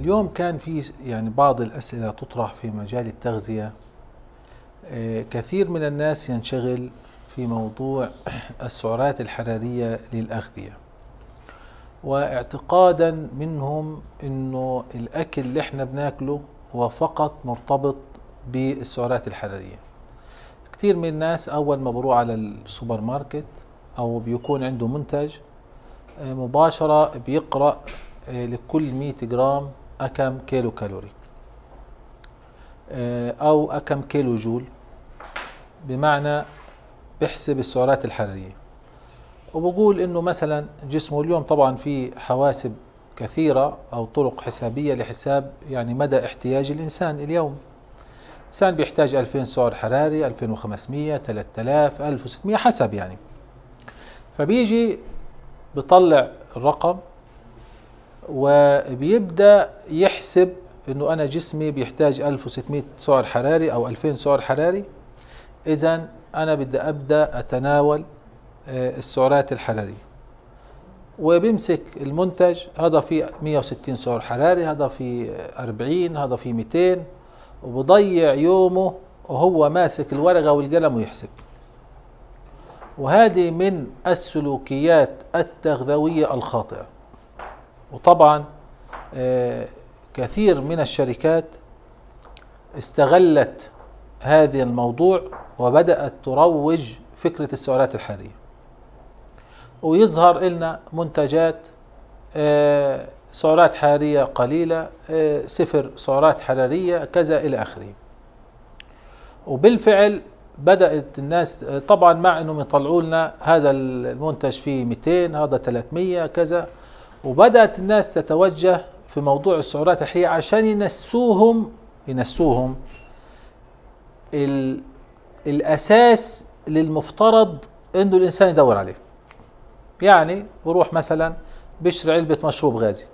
اليوم كان في يعني بعض الاسئله تطرح في مجال التغذيه آه، كثير من الناس ينشغل في موضوع السعرات الحراريه للاغذيه واعتقادا منهم انه الاكل اللي احنا بناكله هو فقط مرتبط بالسعرات الحراريه كثير من الناس اول ما بروح على السوبر ماركت او بيكون عنده منتج آه، مباشره بيقرا آه، لكل 100 جرام أكم كيلو كالوري آه، أو أكم كيلو جول بمعنى بحسب السعرات الحرارية وبقول إنه مثلا جسمه اليوم طبعا في حواسب كثيرة أو طرق حسابية لحساب يعني مدى احتياج الإنسان اليوم الإنسان بيحتاج 2000 سعر حراري 2500 3000 1600 حسب يعني فبيجي بطلع الرقم وبيبدا يحسب انه انا جسمي بيحتاج 1600 سعر حراري او 2000 سعر حراري اذا انا بدي ابدا اتناول آه، السعرات الحراريه وبيمسك المنتج هذا فيه 160 سعر حراري هذا فيه 40 هذا فيه 200 وبضيع يومه وهو ماسك الورقة والقلم ويحسب وهذه من السلوكيات التغذوية الخاطئة وطبعا آه، كثير من الشركات استغلت هذا الموضوع وبدأت تروج فكرة السعرات الحرارية ويظهر لنا منتجات آه، سعرات حرارية قليلة آه، صفر سعرات حرارية كذا إلى آخره وبالفعل بدأت الناس طبعا مع أنهم يطلعوا لنا هذا المنتج فيه 200 هذا 300 كذا وبدأت الناس تتوجه في موضوع السعرات الحرارية عشان ينسوهم ينسوهم ال الأساس للمفترض إنه الإنسان يدور عليه يعني بروح مثلا بشتري علبة مشروب غازي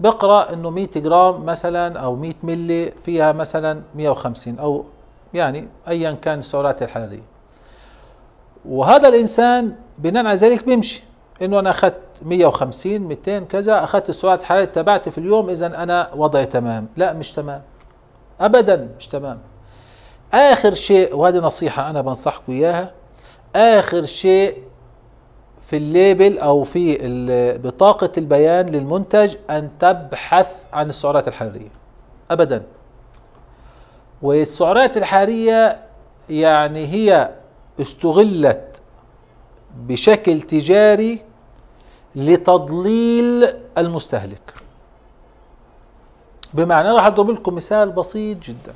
بقرأ إنه 100 جرام مثلا أو 100 ملي فيها مثلا 150 أو يعني أيا كان السعرات الحرارية وهذا الإنسان بناء على ذلك بيمشي إنه أنا أخذت 150 200 كذا اخذت السعرات الحراريه تبعت في اليوم اذا انا وضعي تمام لا مش تمام ابدا مش تمام اخر شيء وهذه نصيحه انا بنصحكم اياها اخر شيء في الليبل او في بطاقه البيان للمنتج ان تبحث عن السعرات الحراريه ابدا والسعرات الحراريه يعني هي استغلت بشكل تجاري لتضليل المستهلك بمعنى انا راح اضرب لكم مثال بسيط جدا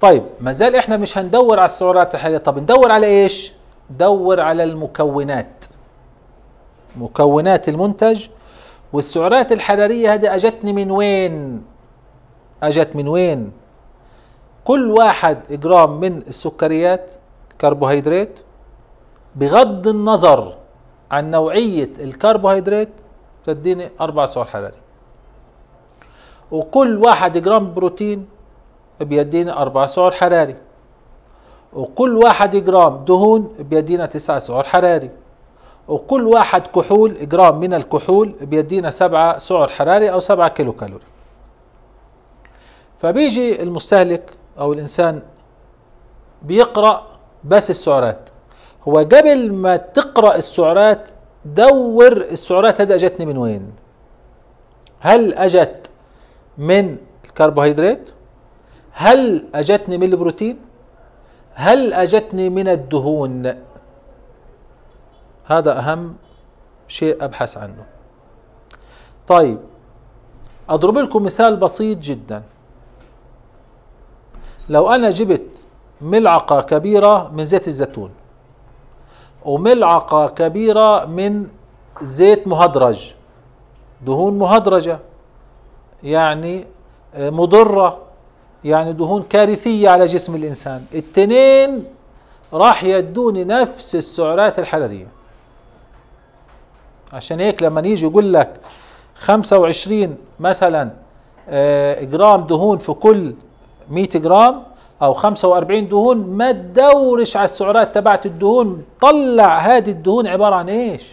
طيب ما زال احنا مش هندور على السعرات الحراريه طب ندور على ايش دور على المكونات مكونات المنتج والسعرات الحراريه هذه اجتني من وين اجت من وين كل واحد جرام من السكريات كربوهيدرات بغض النظر عن نوعية الكربوهيدرات بتديني أربع سعر حراري وكل واحد جرام بروتين بيديني أربع سعر حراري وكل واحد جرام دهون بيدينا تسعة سعر حراري وكل واحد كحول جرام من الكحول بيدينا سبعة سعر حراري أو سبعة كيلو كالوري فبيجي المستهلك أو الإنسان بيقرأ بس السعرات هو قبل ما تقرا السعرات دور السعرات هذا اجتني من وين هل اجت من الكربوهيدرات هل اجتني من البروتين هل اجتني من الدهون هذا اهم شيء ابحث عنه طيب اضرب لكم مثال بسيط جدا لو انا جبت ملعقه كبيره من زيت الزيتون وملعقة كبيرة من زيت مهدرج دهون مهدرجة يعني آه، مضرة يعني دهون كارثية على جسم الإنسان التنين راح يدوني نفس السعرات الحرارية عشان هيك لما يجي يقول لك 25 مثلا آه، جرام دهون في كل 100 جرام او 45 دهون ما تدورش على السعرات تبعت الدهون طلع هذه الدهون عباره عن ايش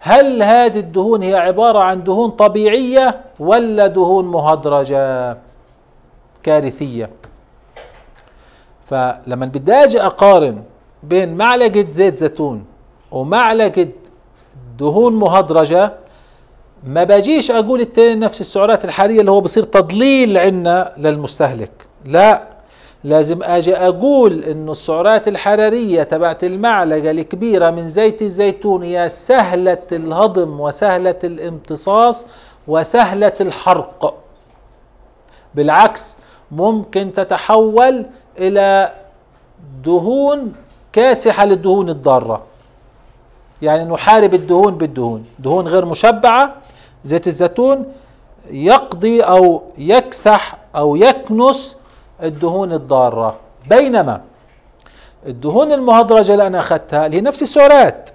هل هذه الدهون هي عباره عن دهون طبيعيه ولا دهون مهدرجه كارثيه فلما بدي اجي اقارن بين معلقه زيت زيتون ومعلقه دهون مهدرجه ما بجيش اقول التاني نفس السعرات الحراريه اللي هو بصير تضليل عنا للمستهلك لا لازم اجي اقول انه السعرات الحراريه تبعت المعلقه الكبيره من زيت الزيتون هي سهله الهضم وسهله الامتصاص وسهله الحرق بالعكس ممكن تتحول الى دهون كاسحه للدهون الضاره يعني نحارب الدهون بالدهون دهون غير مشبعه زيت الزيتون يقضي او يكسح او يكنس الدهون الضارة بينما الدهون المهدرجة اللي أنا أخذتها اللي هي نفس السعرات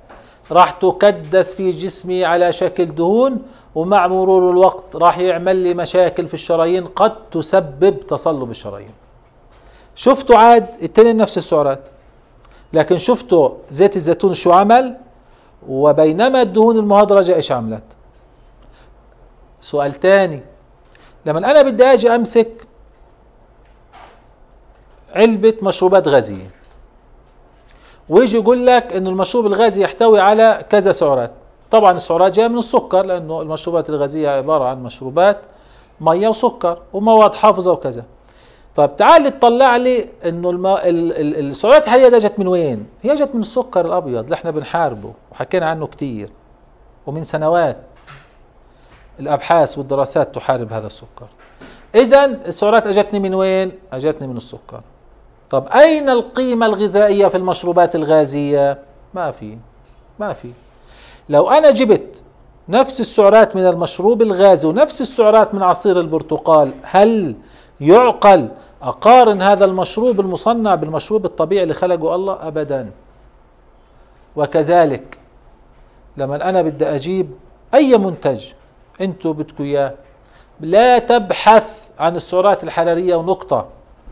راح تكدس في جسمي على شكل دهون ومع مرور الوقت راح يعمل لي مشاكل في الشرايين قد تسبب تصلب الشرايين شفتوا عاد التنين نفس السعرات لكن شفتوا زيت الزيتون شو عمل وبينما الدهون المهدرجة ايش عملت سؤال تاني لما انا بدي اجي امسك علبة مشروبات غازية ويجي يقول لك انه المشروب الغازي يحتوي على كذا سعرات طبعا السعرات جايه من السكر لانه المشروبات الغازيه عباره عن مشروبات ميه وسكر ومواد حافظه وكذا طب تعال تطلع لي انه الم... ال... ال... السعرات الحراريه ده جت من وين هي جت من السكر الابيض اللي احنا بنحاربه وحكينا عنه كتير ومن سنوات الابحاث والدراسات تحارب هذا السكر اذا السعرات اجتني من وين اجتني من السكر طب أين القيمة الغذائية في المشروبات الغازية؟ ما في ما في لو أنا جبت نفس السعرات من المشروب الغازي ونفس السعرات من عصير البرتقال هل يعقل أقارن هذا المشروب المصنع بالمشروب الطبيعي اللي خلقه الله أبدا وكذلك لما أنا بدي أجيب أي منتج أنتوا بدكم إياه لا تبحث عن السعرات الحرارية ونقطة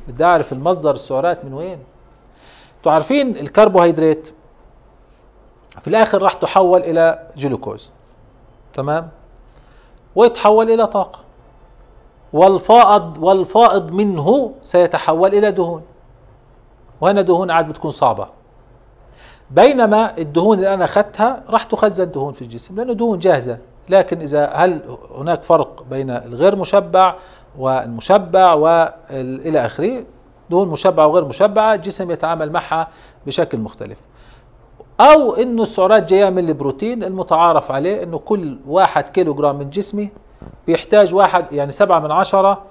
بدي اعرف المصدر السعرات من وين انتوا عارفين الكربوهيدرات في الاخر راح تحول الى جلوكوز تمام ويتحول الى طاقه والفائض والفائض منه سيتحول الى دهون وهنا دهون عاد بتكون صعبه بينما الدهون اللي انا اخذتها راح تخزن دهون في الجسم لانه دهون جاهزه لكن اذا هل هناك فرق بين الغير مشبع والمشبع والى اخره دهون مشبعه وغير مشبعه الجسم يتعامل معها بشكل مختلف او انه السعرات جايه من البروتين المتعارف عليه انه كل واحد كيلو جرام من جسمي بيحتاج واحد يعني سبعة من عشرة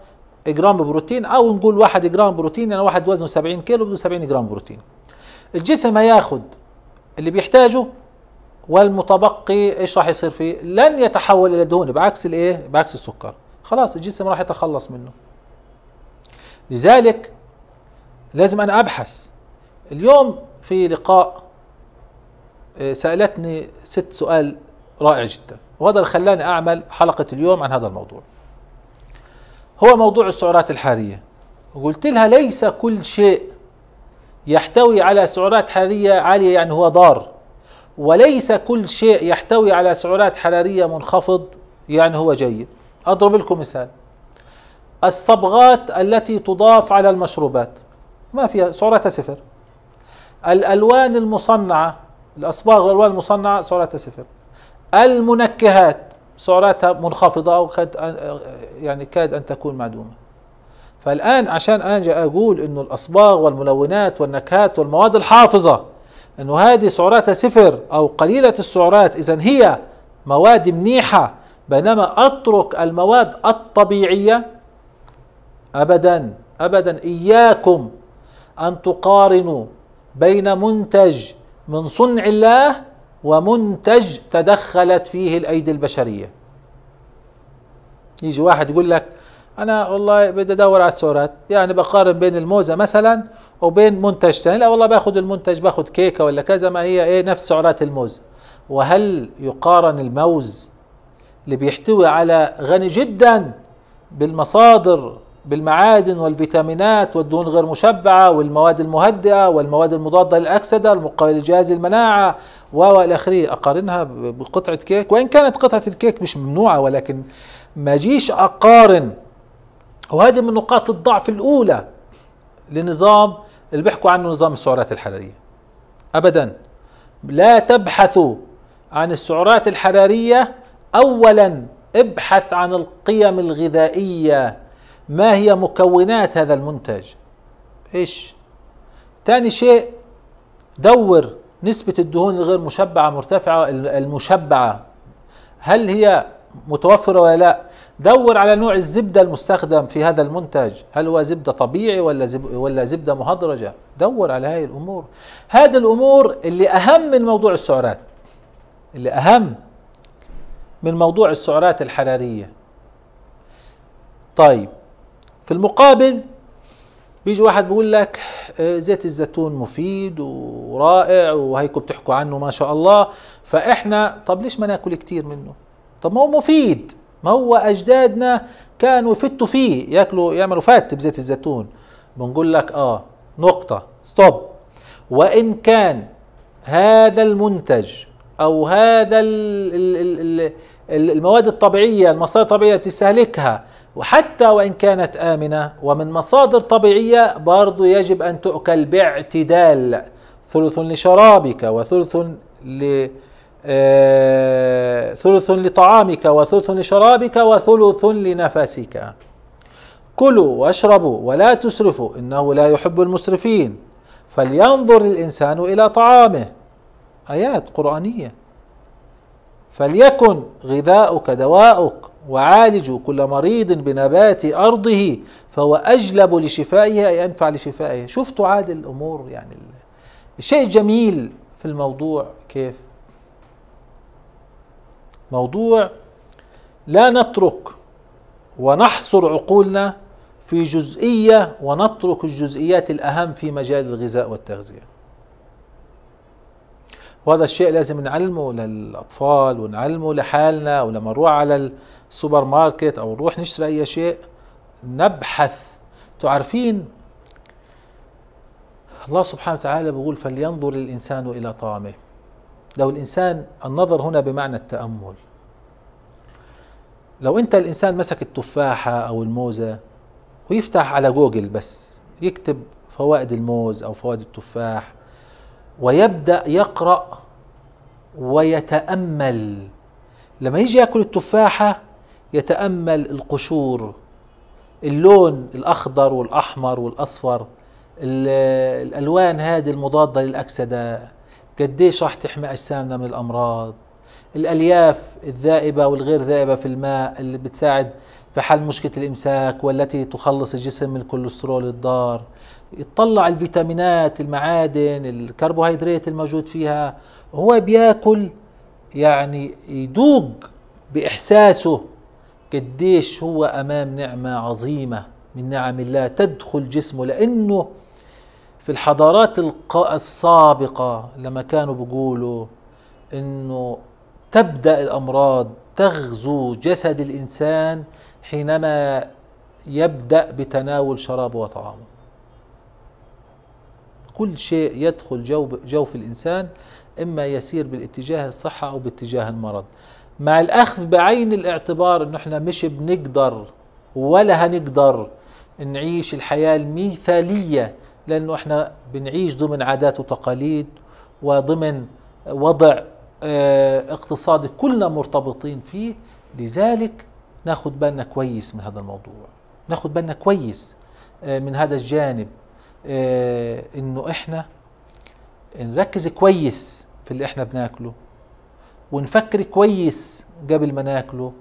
جرام بروتين او نقول واحد جرام بروتين يعني واحد وزنه 70 كيلو بده 70 جرام بروتين الجسم هياخد اللي بيحتاجه والمتبقي ايش راح يصير فيه لن يتحول الى دهون بعكس الايه بعكس السكر خلاص الجسم راح يتخلص منه لذلك لازم أنا أبحث اليوم في لقاء آه، سألتني ست سؤال رائع جدا وهذا اللي خلاني أعمل حلقة اليوم عن هذا الموضوع هو موضوع السعرات الحرارية قلت لها ليس كل شيء يحتوي على سعرات حرارية عالية يعني هو ضار وليس كل شيء يحتوي على سعرات حرارية منخفض يعني هو جيد أضرب لكم مثال الصبغات التي تضاف على المشروبات ما فيها سعراتها صفر الألوان المصنعة الأصباغ الألوان المصنعة سعراتها صفر المنكهات سعراتها منخفضة أو قد يعني كاد أن تكون معدومة فالآن عشان أجي أقول إنه الأصباغ والملونات والنكهات والمواد الحافظة إنه هذه سعراتها صفر أو قليلة السعرات إذا هي مواد منيحة بينما اترك المواد الطبيعيه ابدا ابدا اياكم ان تقارنوا بين منتج من صنع الله ومنتج تدخلت فيه الايدي البشريه يجي واحد يقول لك انا والله بدي ادور على السعرات يعني بقارن بين الموزه مثلا وبين منتج ثاني لا والله باخذ المنتج باخذ كيكه ولا كذا ما هي ايه نفس سعرات الموز وهل يقارن الموز اللي بيحتوي على غني جدا بالمصادر بالمعادن والفيتامينات والدهون غير مشبعة والمواد المهدئة والمواد المضادة للأكسدة المقاومة لجهاز المناعة وإلى آخره أقارنها بقطعة كيك وإن كانت قطعة الكيك مش ممنوعة ولكن ما جيش أقارن وهذه من نقاط الضعف الأولى لنظام اللي بيحكوا عنه نظام السعرات الحرارية أبدا لا تبحثوا عن السعرات الحرارية اولا ابحث عن القيم الغذائيه ما هي مكونات هذا المنتج ايش ثاني شيء دور نسبة الدهون الغير مشبعة مرتفعة المشبعة هل هي متوفرة ولا لا دور على نوع الزبدة المستخدم في هذا المنتج هل هو زبدة طبيعي ولا, زب ولا زبدة مهدرجة دور على هاي الأمور هذه الأمور اللي أهم من موضوع السعرات اللي أهم من موضوع السعرات الحرارية طيب في المقابل بيجي واحد بيقول لك آه، زيت الزيتون مفيد ورائع وهيكم بتحكوا عنه ما شاء الله فاحنا طب ليش ما ناكل كتير منه طب ما هو مفيد ما هو اجدادنا كانوا يفتوا فيه ياكلوا يعملوا فات بزيت الزيتون بنقول لك اه نقطة ستوب وان كان هذا المنتج او هذا ال ال ال ال المواد الطبيعية المصادر الطبيعية بتستهلكها وحتى وإن كانت آمنة ومن مصادر طبيعية برضو يجب أن تؤكل باعتدال ثلث لشرابك وثلث ل آه، ثلث لطعامك وثلث لشرابك وثلث لنفسك كلوا واشربوا ولا تسرفوا إنه لا يحب المسرفين فلينظر الإنسان إلى طعامه آيات قرآنية فليكن غذاؤك دواؤك وعالج كل مريض بنبات أرضه فهو أجلب لشفائه أي أنفع لشفائه شفتوا عاد الأمور يعني الشيء الجميل في الموضوع كيف موضوع لا نترك ونحصر عقولنا في جزئية ونترك الجزئيات الأهم في مجال الغذاء والتغذية وهذا الشيء لازم نعلمه للأطفال ونعلمه لحالنا ولما نروح على السوبر ماركت أو نروح نشتري أي شيء نبحث تعرفين الله سبحانه وتعالى بيقول فلينظر الإنسان إلى طعامه لو الإنسان النظر هنا بمعنى التأمل لو أنت الإنسان مسك التفاحة أو الموزة ويفتح على جوجل بس يكتب فوائد الموز أو فوائد التفاح ويبدأ يقرأ ويتأمل لما يجي ياكل التفاحة يتأمل القشور اللون الأخضر والأحمر والأصفر الألوان هذه المضادة للأكسدة قديش راح تحمي أجسامنا من الأمراض الألياف الذائبة والغير ذائبة في الماء اللي بتساعد في حل مشكله الامساك والتي تخلص الجسم من الكوليسترول الضار يطلع الفيتامينات المعادن الكربوهيدرات الموجود فيها هو بياكل يعني يدوق باحساسه قديش هو امام نعمه عظيمه من نعم الله تدخل جسمه لانه في الحضارات السابقه لما كانوا بيقولوا انه تبدا الامراض تغزو جسد الانسان حينما يبدأ بتناول شرابه وطعامه كل شيء يدخل جوف الإنسان إما يسير بالاتجاه الصحة أو باتجاه المرض مع الأخذ بعين الاعتبار إنه إحنا مش بنقدر ولا هنقدر نعيش الحياة المثالية لأنه إحنا بنعيش ضمن عادات وتقاليد وضمن وضع آه، اقتصادي كلنا مرتبطين فيه لذلك ناخد بالنا كويس من هذا الموضوع ناخد بالنا كويس آه، من هذا الجانب آه، انه احنا نركز كويس في اللي احنا بناكله ونفكر كويس قبل ما ناكله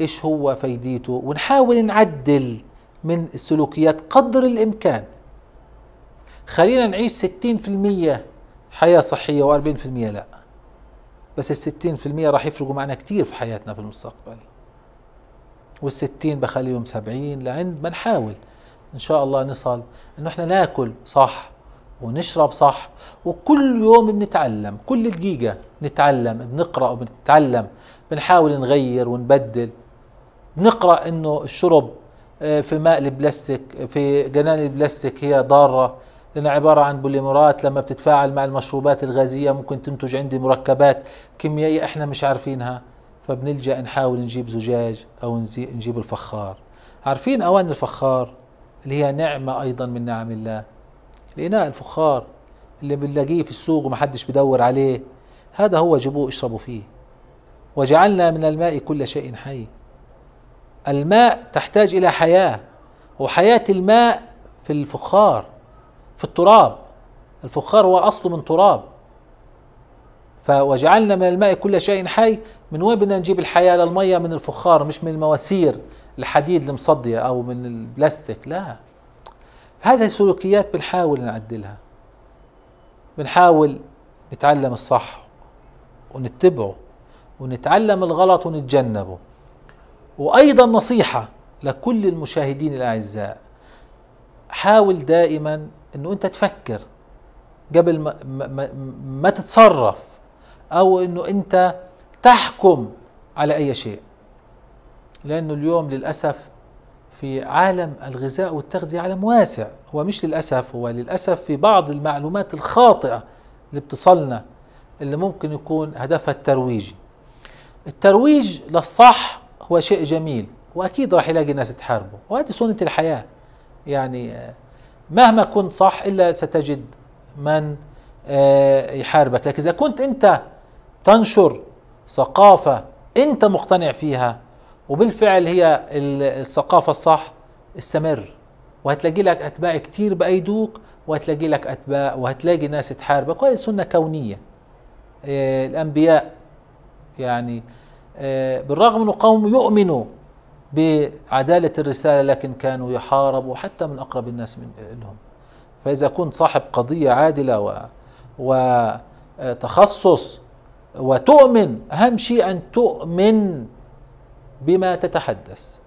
ايش هو فايدته ونحاول نعدل من السلوكيات قدر الامكان خلينا نعيش 60% حياة صحية و40% لا بس ال 60% راح يفرقوا معنا كثير في حياتنا في المستقبل والستين بخليهم سبعين لعند ما نحاول إن شاء الله نصل إنه إحنا ناكل صح ونشرب صح وكل يوم بنتعلم كل دقيقة نتعلم بنقرأ وبنتعلم بنحاول نغير ونبدل بنقرأ إنه الشرب آه، في ماء البلاستيك آه، في جنان البلاستيك هي ضارة لأنها عبارة عن بوليمرات لما بتتفاعل مع المشروبات الغازية ممكن تنتج عندي مركبات كيميائية إحنا مش عارفينها فبنلجأ نحاول نجيب زجاج أو نجيب الفخار عارفين أوان الفخار اللي هي نعمة أيضا من نعم الله الإناء الفخار اللي بنلاقيه في السوق ومحدش بدور عليه هذا هو جيبوه اشربوا فيه وجعلنا من الماء كل شيء حي الماء تحتاج إلى حياة وحياة الماء في الفخار في التراب الفخار هو أصله من تراب فوجعلنا من الماء كل شيء حي من وين بدنا نجيب الحياه للميه من الفخار مش من المواسير الحديد المصديه او من البلاستيك لا هذه السلوكيات بنحاول نعدلها بنحاول نتعلم الصح ونتبعه ونتعلم الغلط ونتجنبه وايضا نصيحه لكل المشاهدين الاعزاء حاول دائما انه انت تفكر قبل ما, ما, ما تتصرف او انه انت تحكم على أي شيء لأنه اليوم للأسف في عالم الغذاء والتغذية عالم واسع هو مش للأسف هو للأسف في بعض المعلومات الخاطئة اللي بتصلنا اللي ممكن يكون هدفها الترويجي الترويج للصح هو شيء جميل واكيد راح يلاقي ناس تحاربه وهذه سنه الحياه يعني آه، مهما كنت صح الا ستجد من آه، يحاربك لكن اذا كنت انت تنشر ثقافة أنت مقتنع فيها وبالفعل هي الثقافة الصح استمر وهتلاقي لك أتباع كتير بأيدوك وهتلاقي لك أتباع وهتلاقي ناس تحاربك وهي سنة كونية آه، الأنبياء يعني آه، بالرغم أنه قوم يؤمنوا بعدالة الرسالة لكن كانوا يحاربوا حتى من أقرب الناس من لهم فإذا كنت صاحب قضية عادلة و وتخصص آه، وتؤمن أهم شيء أن تؤمن بما تتحدث